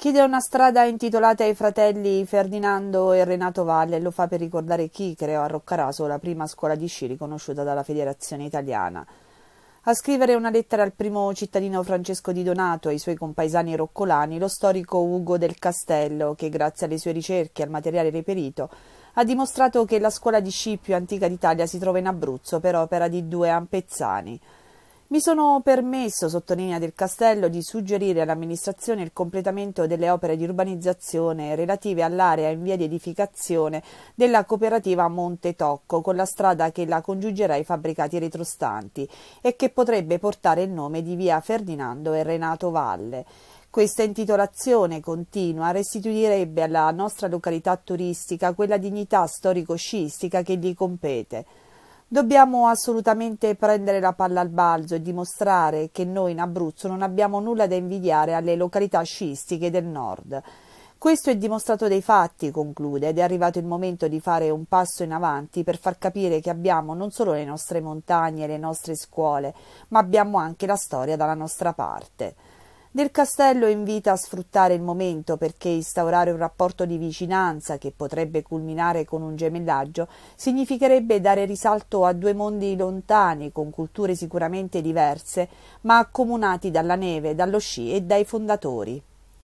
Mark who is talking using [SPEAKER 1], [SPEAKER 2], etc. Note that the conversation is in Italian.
[SPEAKER 1] Chiede una strada intitolata ai fratelli Ferdinando e Renato Valle e lo fa per ricordare chi creò a Roccaraso la prima scuola di sci riconosciuta dalla Federazione Italiana. A scrivere una lettera al primo cittadino Francesco di Donato e ai suoi compaesani roccolani, lo storico Ugo del Castello, che grazie alle sue ricerche e al materiale reperito ha dimostrato che la scuola di sci più antica d'Italia si trova in Abruzzo per opera di due ampezzani. Mi sono permesso, sottolinea del Castello, di suggerire all'amministrazione il completamento delle opere di urbanizzazione relative all'area in via di edificazione della cooperativa Monte Tocco con la strada che la congiungerà ai fabbricati retrostanti e che potrebbe portare il nome di via Ferdinando e Renato Valle. Questa intitolazione continua restituirebbe alla nostra località turistica quella dignità storico-sciistica che gli compete. Dobbiamo assolutamente prendere la palla al balzo e dimostrare che noi in Abruzzo non abbiamo nulla da invidiare alle località sciistiche del nord. Questo è dimostrato dai fatti, conclude, ed è arrivato il momento di fare un passo in avanti per far capire che abbiamo non solo le nostre montagne e le nostre scuole, ma abbiamo anche la storia dalla nostra parte. Del Castello invita a sfruttare il momento perché instaurare un rapporto di vicinanza che potrebbe culminare con un gemellaggio significherebbe dare risalto a due mondi lontani con culture sicuramente diverse, ma accomunati dalla neve, dallo sci e dai fondatori.